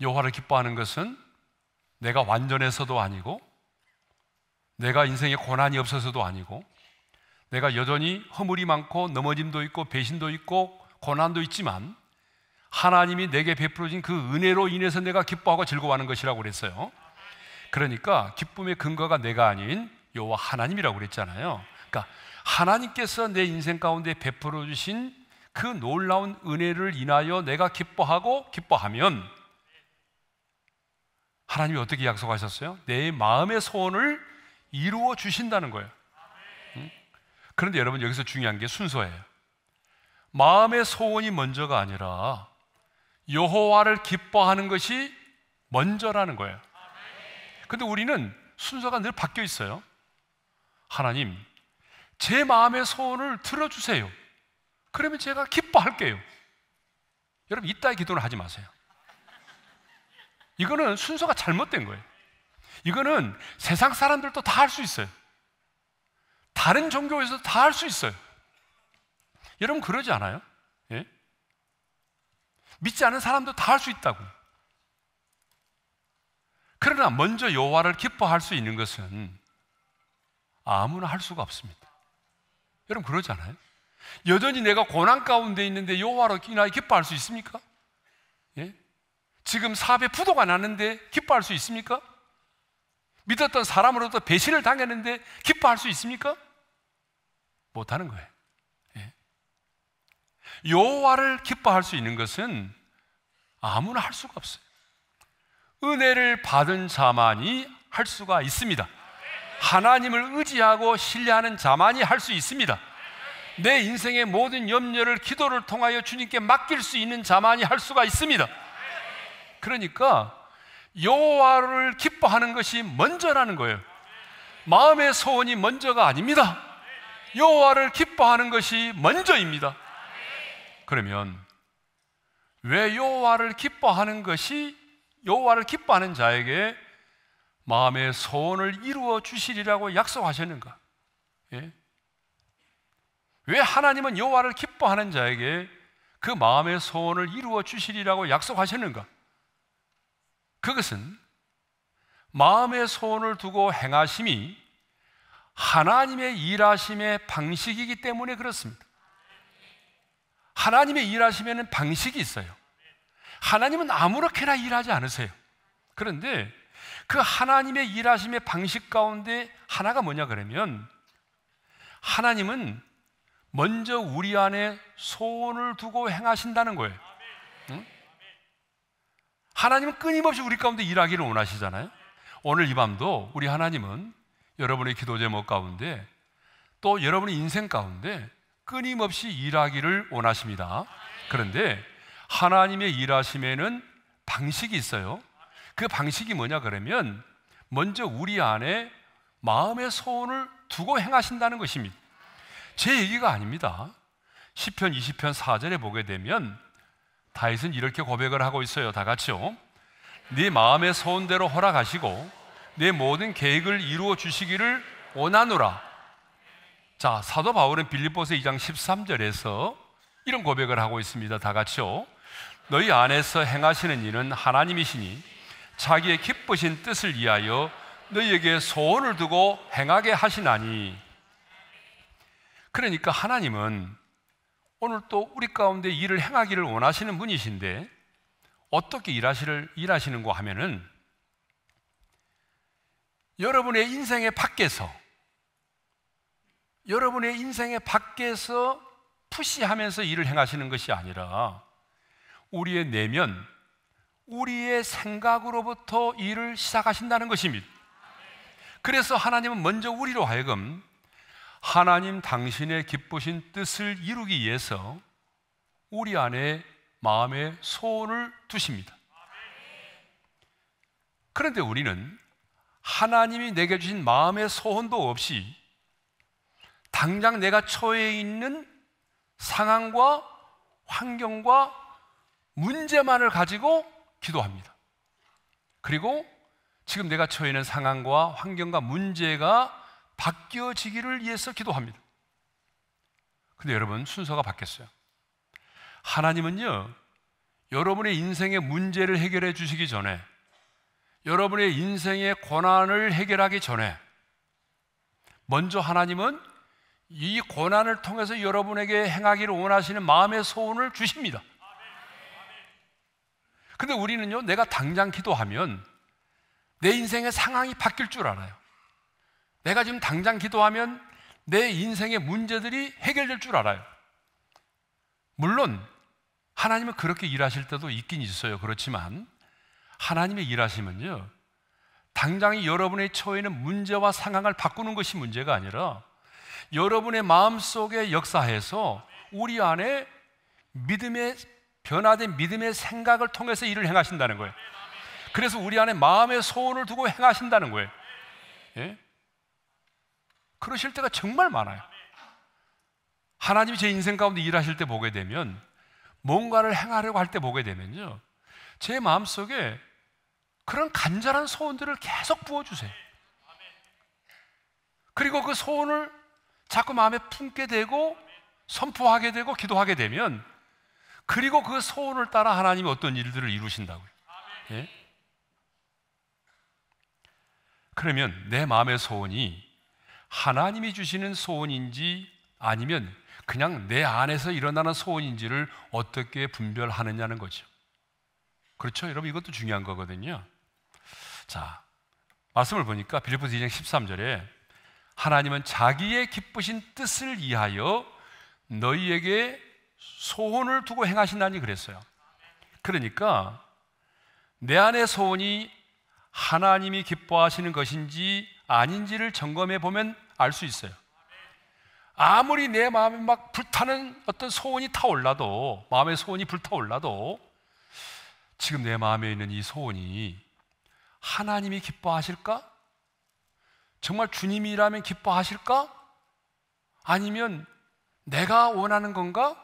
여호와를 기뻐하는 것은 내가 완전해서도 아니고, 내가 인생에 고난이 없어서도 아니고, 내가 여전히 허물이 많고 넘어짐도 있고 배신도 있고 고난도 있지만 하나님이 내게 베풀어진 그 은혜로 인해서 내가 기뻐하고 즐거워하는 것이라고 그랬어요. 그러니까 기쁨의 근거가 내가 아닌 여호와 하나님이라고 그랬잖아요. 그러니까 하나님께서 내 인생 가운데 베풀어 주신 그 놀라운 은혜를 인하여 내가 기뻐하고 기뻐하면 하나님이 어떻게 약속하셨어요? 내 마음의 소원을 이루어 주신다는 거예요. 그런데 여러분 여기서 중요한 게 순서예요. 마음의 소원이 먼저가 아니라 여호와를 기뻐하는 것이 먼저라는 거예요. 근데 우리는 순서가 늘 바뀌어 있어요. 하나님, 제 마음의 소원을 들어주세요. 그러면 제가 기뻐할게요. 여러분, 이따의 기도는 하지 마세요. 이거는 순서가 잘못된 거예요. 이거는 세상 사람들도 다 할 수 있어요. 다른 종교에서 다할 수 있어요. 여러분 그러지 않아요? 예? 믿지 않은 사람도 다 할 수 있다고. 그러나 먼저 여호와를 기뻐할 수 있는 것은 아무나 할 수가 없습니다. 여러분 그러지 않아요? 여전히 내가 고난 가운데 있는데 여호와로 기나 기뻐할 수 있습니까? 예? 지금 사업에 부도가 났는데 기뻐할 수 있습니까? 믿었던 사람으로부터 배신을 당했는데 기뻐할 수 있습니까? 못하는 거예요. 예. 여와를 기뻐할 수 있는 것은 아무나 할 수가 없어요. 은혜를 받은 자만이 할 수가 있습니다. 하나님을 의지하고 신뢰하는 자만이 할 수 있습니다. 내 인생의 모든 염려를 기도를 통하여 주님께 맡길 수 있는 자만이 할 수가 있습니다. 그러니까 여호와를 기뻐하는 것이 먼저라는 거예요. 마음의 소원이 먼저가 아닙니다. 여호와를 기뻐하는 것이 먼저입니다. 그러면 왜 여호와를 기뻐하는 것이 여호와를 기뻐하는 자에게 마음의 소원을 이루어 주시리라고 약속하셨는가? 예? 왜 하나님은 여호와를 기뻐하는 자에게 그 마음의 소원을 이루어 주시리라고 약속하셨는가? 그것은 마음의 소원을 두고 행하심이 하나님의 일하심의 방식이기 때문에 그렇습니다. 하나님의 일하심에는 방식이 있어요. 하나님은 아무렇게나 일하지 않으세요. 그런데 그 하나님의 일하심의 방식 가운데 하나가 뭐냐 그러면 하나님은 먼저 우리 안에 소원을 두고 행하신다는 거예요. 하나님은 끊임없이 우리 가운데 일하기를 원하시잖아요. 오늘 이 밤도 우리 하나님은 여러분의 기도 제목 가운데 또 여러분의 인생 가운데 끊임없이 일하기를 원하십니다. 그런데 하나님의 일하심에는 방식이 있어요. 그 방식이 뭐냐 그러면 먼저 우리 안에 마음의 소원을 두고 행하신다는 것입니다. 제 얘기가 아닙니다. 10편, 20편, 4절에 보게 되면 다윗은 이렇게 고백을 하고 있어요. 다 같이요. 네 마음의 소원대로 허락하시고 내 네 모든 계획을 이루어 주시기를 원하노라. 자, 사도 바울은 빌립보서 2장 13절에서 이런 고백을 하고 있습니다. 다 같이요. 너희 안에서 행하시는 이는 하나님이시니 자기의 기쁘신 뜻을 위하여 너희에게 소원을 두고 행하게 하시나니. 그러니까 하나님은 오늘 또 우리 가운데 일을 행하기를 원하시는 분이신데 어떻게 일하시를 일하시는고 하면은 여러분의 인생의 밖에서 여러분의 인생의 밖에서 푸시하면서 일을 행하시는 것이 아니라 우리의 내면 우리의 생각으로부터 일을 시작하신다는 것입니다. 그래서 하나님은 먼저 우리로 하여금 하나님 당신의 기쁘신 뜻을 이루기 위해서 우리 안에 마음의 소원을 두십니다. 그런데 우리는 하나님이 내게 주신 마음의 소원도 없이 당장 내가 처해 있는 상황과 환경과 문제만을 가지고 기도합니다. 그리고 지금 내가 처해 있는 상황과 환경과 문제가 바뀌어지기를 위해서 기도합니다. 근데 여러분, 순서가 바뀌었어요. 하나님은요, 여러분의 인생의 문제를 해결해 주시기 전에, 여러분의 인생의 고난을 해결하기 전에, 먼저 하나님은 이 고난을 통해서 여러분에게 행하기를 원하시는 마음의 소원을 주십니다. 근데 우리는요, 내가 당장 기도하면 내 인생의 상황이 바뀔 줄 알아요. 내가 지금 당장 기도하면 내 인생의 문제들이 해결될 줄 알아요. 물론 하나님은 그렇게 일하실 때도 있긴 있어요. 그렇지만 하나님의 일하시면요. 당장 여러분의 처해 있는 문제와 상황을 바꾸는 것이 문제가 아니라 여러분의 마음 속의 역사에서 우리 안에 믿음의 변화된 믿음의 생각을 통해서 일을 행하신다는 거예요. 그래서 우리 안에 마음의 소원을 두고 행하신다는 거예요. 예? 그러실 때가 정말 많아요. 하나님이 제 인생 가운데 일하실 때 보게 되면 뭔가를 행하려고 할 때 보게 되면요. 제 마음속에 그런 간절한 소원들을 계속 부어주세요. 그리고 그 소원을 자꾸 마음에 품게 되고 선포하게 되고 기도하게 되면 그리고 그 소원을 따라 하나님이 어떤 일들을 이루신다고요. 예? 그러면 내 마음의 소원이 하나님이 주시는 소원인지 아니면 그냥 내 안에서 일어나는 소원인지를 어떻게 분별하느냐는 거죠. 그렇죠? 여러분 이것도 중요한 거거든요. 자, 말씀을 보니까 빌립보서 2장 13절에 하나님은 자기의 기쁘신 뜻을 이하여 너희에게 소원을 두고 행하신다니 그랬어요. 그러니까 내 안의 소원이 하나님이 기뻐하시는 것인지 아닌지를 점검해 보면 알 수 있어요. 아무리 내 마음에 막 불타는 어떤 소원이 타올라도, 마음의 소원이 불타올라도, 지금 내 마음에 있는 이 소원이 하나님이 기뻐하실까? 정말 주님이라면 기뻐하실까? 아니면 내가 원하는 건가?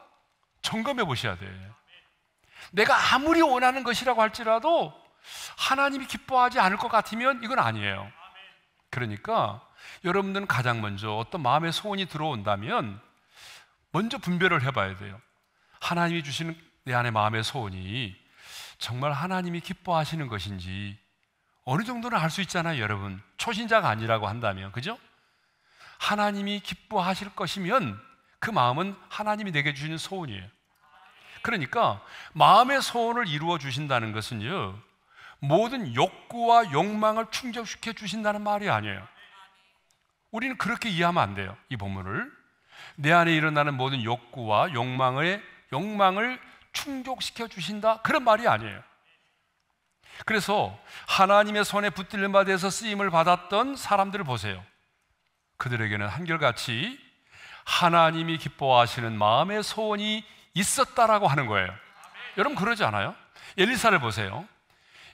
점검해 보셔야 돼 내가 아무리 원하는 것이라고 할지라도 하나님이 기뻐하지 않을 것 같으면 이건 아니에요. 그러니까 여러분들은 가장 먼저 어떤 마음의 소원이 들어온다면 먼저 분별을 해봐야 돼요. 하나님이 주시는 내 안의 마음의 소원이 정말 하나님이 기뻐하시는 것인지 어느 정도는 알 수 있잖아요, 여러분. 초신자가 아니라고 한다면, 그죠? 하나님이 기뻐하실 것이면 그 마음은 하나님이 내게 주시는 소원이에요. 그러니까 마음의 소원을 이루어 주신다는 것은요, 모든 욕구와 욕망을 충족시켜 주신다는 말이 아니에요. 우리는 그렇게 이해하면 안 돼요. 이 본문을 내 안에 일어나는 모든 욕구와 욕망의 욕망을 충족시켜 주신다 그런 말이 아니에요. 그래서 하나님의 손에 붙들린 바 돼서 쓰임을 받았던 사람들을 보세요. 그들에게는 한결같이 하나님이 기뻐하시는 마음의 소원이 있었다라고 하는 거예요. 여러분 그러지 않아요? 엘리사를 보세요.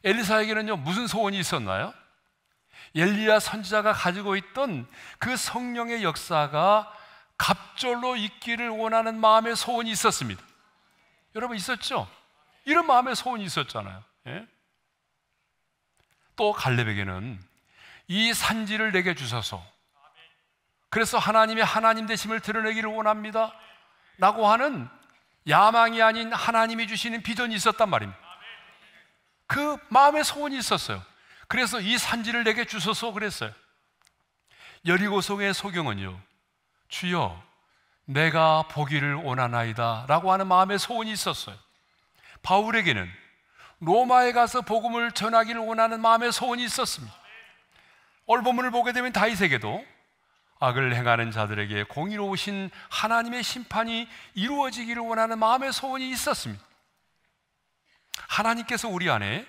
엘리사에게는요, 무슨 소원이 있었나요? 엘리야 선지자가 가지고 있던 그 성령의 역사가 갑절로 있기를 원하는 마음의 소원이 있었습니다. 여러분 있었죠? 이런 마음의 소원이 있었잖아요. 예? 또 갈렙에게는 이 산지를 내게 주소서. 그래서 하나님의 하나님 되심을 드러내기를 원합니다. 라고 하는 야망이 아닌 하나님이 주시는 비전이 있었단 말입니다. 그 마음의 소원이 있었어요. 그래서 이 산지를 내게 주소서 그랬어요. 여리고성의 소경은요, 주여, 내가 보기를 원하나이다. 라고 하는 마음의 소원이 있었어요. 바울에게는 로마에 가서 복음을 전하기를 원하는 마음의 소원이 있었습니다. 얼늘 본문을 보게 되면 다이세계도 악을 행하는 자들에게 공의로우신 하나님의 심판이 이루어지기를 원하는 마음의 소원이 있었습니다. 하나님께서 우리 안에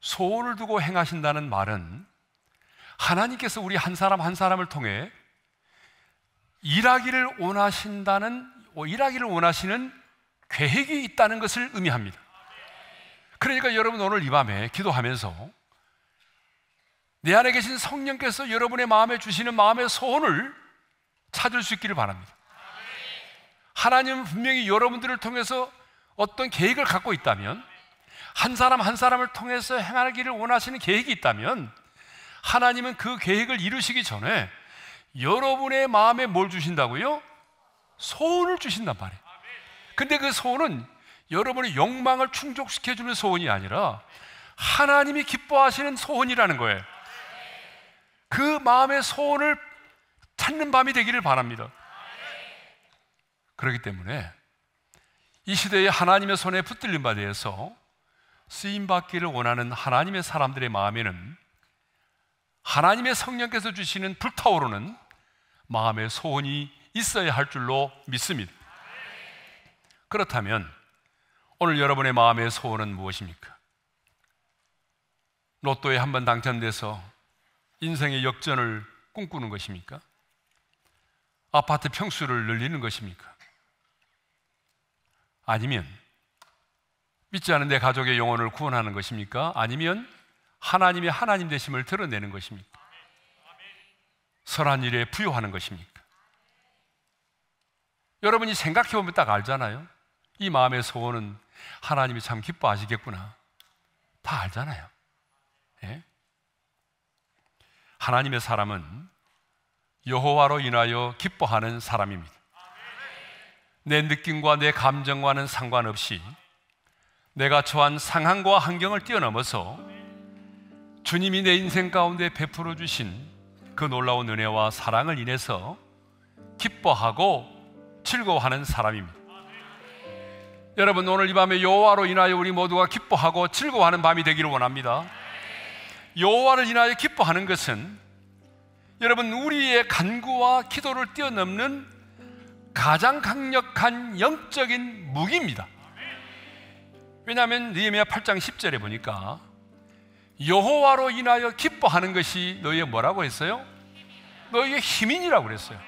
소원을 두고 행하신다는 말은 하나님께서 우리 한 사람 한 사람을 통해 일하기를 원하신다는 일하기를 원하시는 계획이 있다는 것을 의미합니다. 그러니까 여러분 오늘 이 밤에 기도하면서 내 안에 계신 성령께서 여러분의 마음에 주시는 마음의 소원을 찾을 수 있기를 바랍니다. 하나님은 분명히 여러분들을 통해서 어떤 계획을 갖고 있다면 한 사람 한 사람을 통해서 행하기를 원하시는 계획이 있다면 하나님은 그 계획을 이루시기 전에 여러분의 마음에 뭘 주신다고요? 소원을 주신단 말이에요. 근데 그 소원은 여러분의 욕망을 충족시켜주는 소원이 아니라 하나님이 기뻐하시는 소원이라는 거예요. 그 마음의 소원을 찾는 밤이 되기를 바랍니다. 그렇기 때문에 이 시대에 하나님의 손에 붙들린 바 대해서 쓰임 받기를 원하는 하나님의 사람들의 마음에는 하나님의 성령께서 주시는 불타오르는 마음의 소원이 있어야 할 줄로 믿습니다. 그렇다면 오늘 여러분의 마음의 소원은 무엇입니까? 로또에 한번 당첨돼서 인생의 역전을 꿈꾸는 것입니까? 아파트 평수를 늘리는 것입니까? 아니면 믿지 않은 내 가족의 영혼을 구원하는 것입니까? 아니면 하나님의 하나님 되심을 드러내는 것입니까? 선한 일에 부여하는 것입니까? 여러분이 생각해 보면 딱 알잖아요. 이 마음의 소원은 하나님이 참 기뻐하시겠구나. 다 알잖아요. 예? 하나님의 사람은 여호와로 인하여 기뻐하는 사람입니다. 내 느낌과 내 감정과는 상관없이 내가 처한 상황과 환경을 뛰어넘어서 주님이 내 인생 가운데 베풀어 주신 그 놀라운 은혜와 사랑을 인해서 기뻐하고 즐거워하는 사람입니다. 여러분 오늘 이 밤에 여호와로 인하여 우리 모두가 기뻐하고 즐거워하는 밤이 되기를 원합니다. 여호와를 인하여 기뻐하는 것은 여러분 우리의 간구와 기도를 뛰어넘는 가장 강력한 영적인 무기입니다. 왜냐하면 니에미아 8장 10절에 보니까 여호와로 인하여 기뻐하는 것이 너희의 뭐라고 했어요? 너희의 힘인이라고 그랬어요.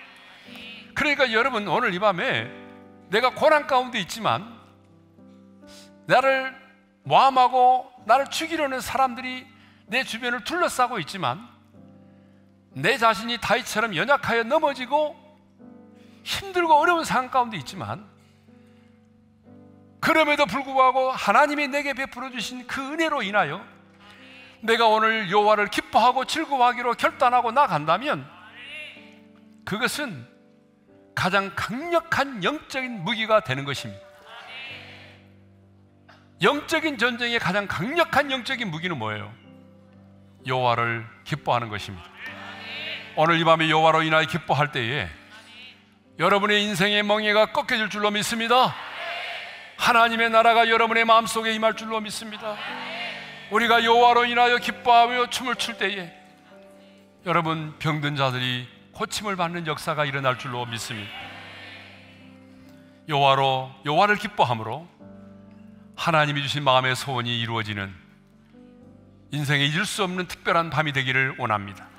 그러니까 여러분 오늘 이 밤에 내가 고난 가운데 있지만 나를 모함하고 나를 죽이려는 사람들이 내 주변을 둘러싸고 있지만 내 자신이 다이처럼 연약하여 넘어지고 힘들고 어려운 상황 가운데 있지만 그럼에도 불구하고 하나님이 내게 베풀어 주신 그 은혜로 인하여 내가 오늘 여호와를 기뻐하고 즐거워하기로 결단하고 나간다면 그것은 가장 강력한 영적인 무기가 되는 것입니다. 영적인 전쟁의 가장 강력한 영적인 무기는 뭐예요? 여호와를 기뻐하는 것입니다. 오늘 이 밤에 여호와로 인하여 기뻐할 때에 여러분의 인생의 멍에가 꺾여질 줄로 믿습니다. 하나님의 나라가 여러분의 마음속에 임할 줄로 믿습니다. 우리가 여호와로 인하여 기뻐하며 춤을 출 때에 여러분 병든 자들이 고침을 받는 역사가 일어날 줄로 믿습니다. 여호와로 여호와를 기뻐함으로 하나님이 주신 마음의 소원이 이루어지는 인생에 잊을 수 없는 특별한 밤이 되기를 원합니다.